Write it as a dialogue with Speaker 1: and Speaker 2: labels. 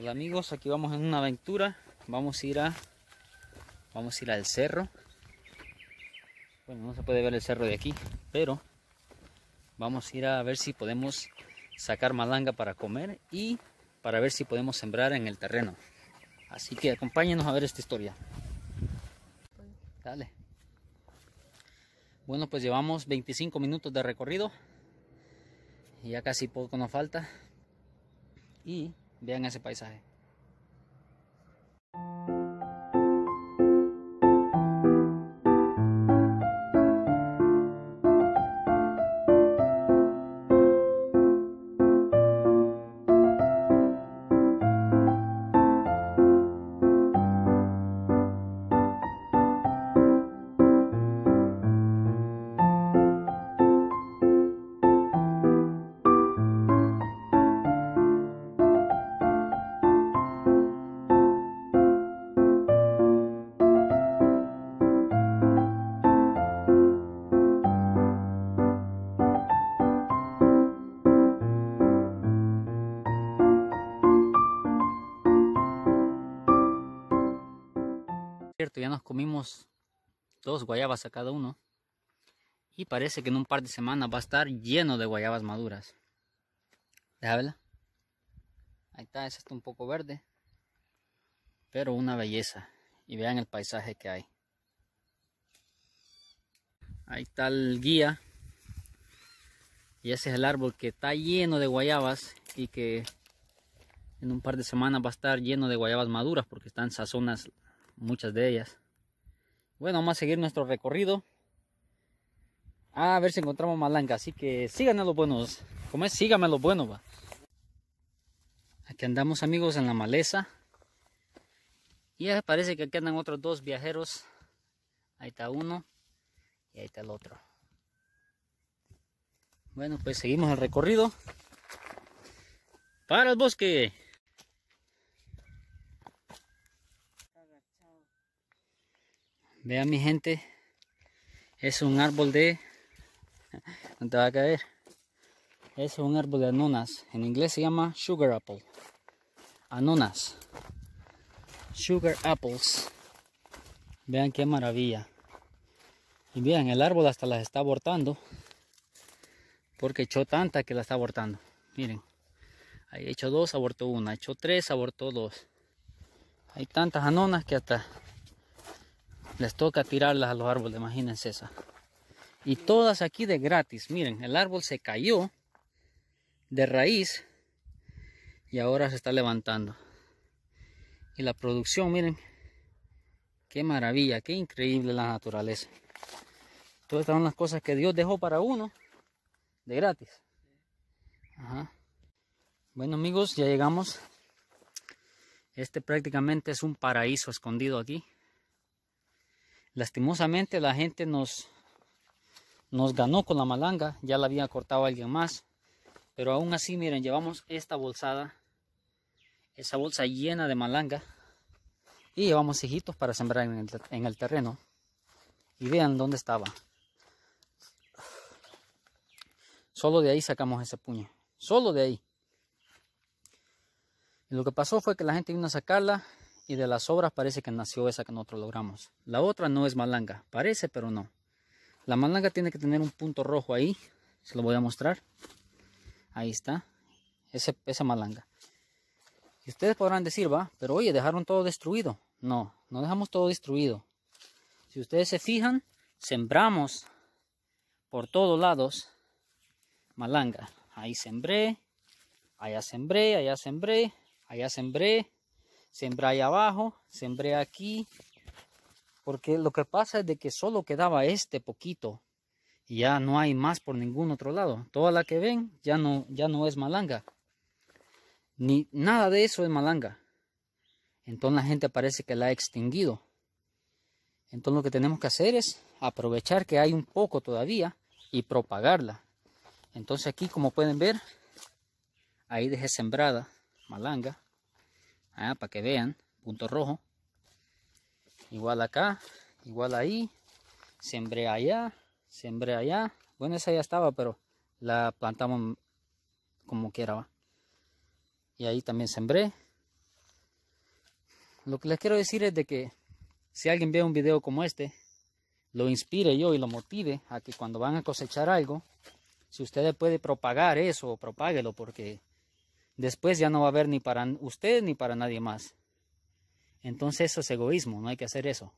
Speaker 1: Hola amigos, aquí vamos en una aventura. Vamos a ir a vamos a ir al cerro. Bueno, no se puede ver el cerro de aquí, pero vamos a ir a ver si podemos sacar malanga para comer y para ver si podemos sembrar en el terreno. Así que acompáñenos a ver esta historia. Dale. Bueno, pues llevamos 25 minutos de recorrido. Y Ya casi poco nos falta. Y Vean ese paisaje. ya nos comimos dos guayabas a cada uno. Y parece que en un par de semanas va a estar lleno de guayabas maduras. Déjala. Ahí está, esa está un poco verde. Pero una belleza. Y vean el paisaje que hay. Ahí está el guía. Y ese es el árbol que está lleno de guayabas y que en un par de semanas va a estar lleno de guayabas maduras porque están sazonas muchas de ellas. Bueno, vamos a seguir nuestro recorrido. A ver si encontramos malanga. Así que síganme los buenos. como es? Síganme los buenos. Va. Aquí andamos amigos en la maleza. Y parece que aquí andan otros dos viajeros. Ahí está uno. Y ahí está el otro. Bueno, pues seguimos el recorrido. Para el bosque. Vean mi gente, es un árbol de... No te va a caer. Es un árbol de anonas. En inglés se llama sugar apple. Anonas. Sugar apples. Vean qué maravilla. Y vean, el árbol hasta las está abortando. Porque echó tanta que la está abortando. Miren. Ahí hecho dos, abortó una. hecho tres, abortó dos. Hay tantas anonas que hasta les toca tirarlas a los árboles, imagínense esa. Y todas aquí de gratis. Miren, el árbol se cayó de raíz y ahora se está levantando. Y la producción, miren, qué maravilla, qué increíble la naturaleza. Todas estas son las cosas que Dios dejó para uno de gratis. Bueno amigos, ya llegamos. Este prácticamente es un paraíso escondido aquí. Lastimosamente la gente nos, nos ganó con la malanga, ya la había cortado alguien más. Pero aún así, miren, llevamos esta bolsada, esa bolsa llena de malanga. Y llevamos hijitos para sembrar en el, terreno. Y vean dónde estaba. Solo de ahí sacamos ese puño. Solo de ahí. Y lo que pasó fue que la gente vino a sacarla y de las obras parece que nació esa que nosotros logramos. La otra no es malanga, parece pero no. La malanga tiene que tener un punto rojo ahí, se lo voy a mostrar. Ahí está, ese, esa malanga. Y ustedes podrán decir, va, pero oye, dejaron todo destruido. No, no dejamos todo destruido. Si ustedes se fijan, sembramos por todos lados malanga. Ahí sembré, allá sembré, allá sembré, allá sembré, sembré ahí abajo, sembré aquí, porque lo que pasa es de que solo quedaba este poquito, y ya no hay más por ningún otro lado. Toda la que ven ya no, ya no es malanga, ni nada de eso es malanga. Entonces la gente parece que la ha extinguido. Entonces lo que tenemos que hacer es aprovechar que hay un poco todavía y propagarla. Entonces aquí como pueden ver, ahí dejé sembrada malanga. Ah, para que vean, punto rojo. Igual acá, igual ahí, sembré allá, sembré allá. Bueno, esa ya estaba, pero la plantamos como quiera. Y ahí también sembré. Lo que les quiero decir es de que si alguien ve un video como este, lo inspire yo y lo motive a que cuando van a cosechar algo, si ustedes pueden propagar eso, propáguelo, porque después ya no va a haber ni para usted ni para nadie más. Entonces eso es egoísmo, no hay que hacer eso.